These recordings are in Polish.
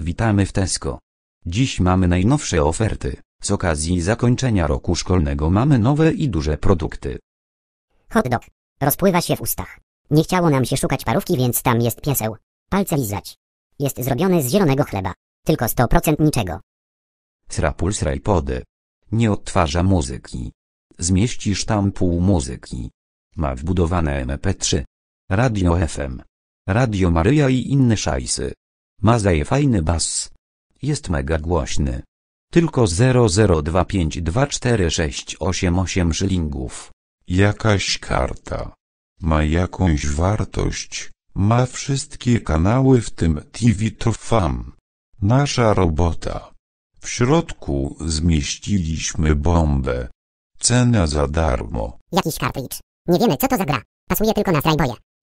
Witamy w Tesco. Dziś mamy najnowsze oferty. Z okazji zakończenia roku szkolnego mamy nowe i duże produkty. Hot dog. Rozpływa się w ustach. Nie chciało nam się szukać parówki, więc tam jest piaseł. Palce lizać. Jest zrobione z zielonego chleba. Tylko 100% niczego. Srapuls Rajpody. Nie odtwarza muzyki. Zmieścisz tam pół muzyki. Ma wbudowane MP3. Radio FM. Radio Maryja i inne szajsy. Ma zaje fajny bas. Jest mega głośny. Tylko 002524688 szylingów. Jakaś karta. Ma jakąś wartość. Ma wszystkie kanały w tym TV to Nasza robota. W środku zmieściliśmy bombę. Cena za darmo. Jakiś kartridż. Nie wiemy co to za gra. Pasuje tylko na Frajboje.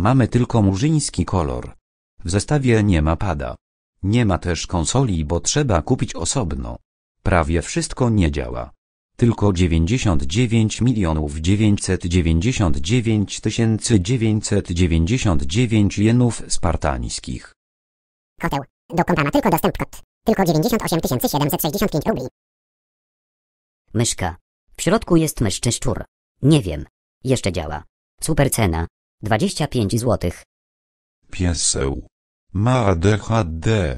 Mamy tylko murzyński kolor. W zestawie nie ma pada. Nie ma też konsoli, bo trzeba kupić osobno. Prawie wszystko nie działa. Tylko 99 milionów 999 999 jenów spartańskich. Hotel. Do konta ma tylko dostęp kod. Tylko 98 765 rubli. Myszka. W środku jest myszczy szczur. Nie wiem. Jeszcze działa. Super cena. 25 zł. Pieseł. Ma ADHD.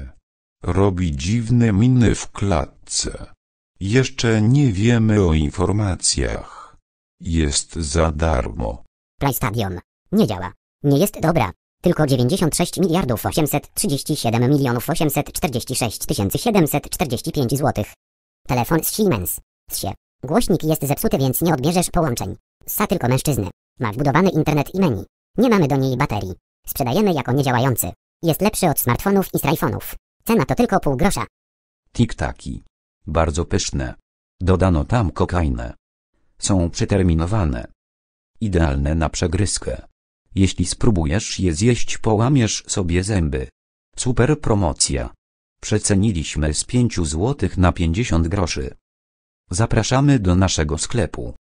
Robi dziwne miny w klatce. Jeszcze nie wiemy o informacjach. Jest za darmo. PlayStation. Nie działa. Nie jest dobra. Tylko 96 miliardów 837 milionów 846 745 zł. Telefon z Siemens. Sie. Głośnik jest zepsuty, więc nie odbierzesz połączeń. Sa tylko mężczyzny. Ma wbudowany internet i menu. Nie mamy do niej baterii. Sprzedajemy jako niedziałający. Jest lepszy od smartfonów i strajfonów. Cena to tylko pół grosza. Tiktaki. Bardzo pyszne. Dodano tam kokainę. Są przeterminowane. Idealne na przegryskę. Jeśli spróbujesz je zjeść połamiesz sobie zęby. Super promocja. Przeceniliśmy z 5 zł na 50 groszy. Zapraszamy do naszego sklepu.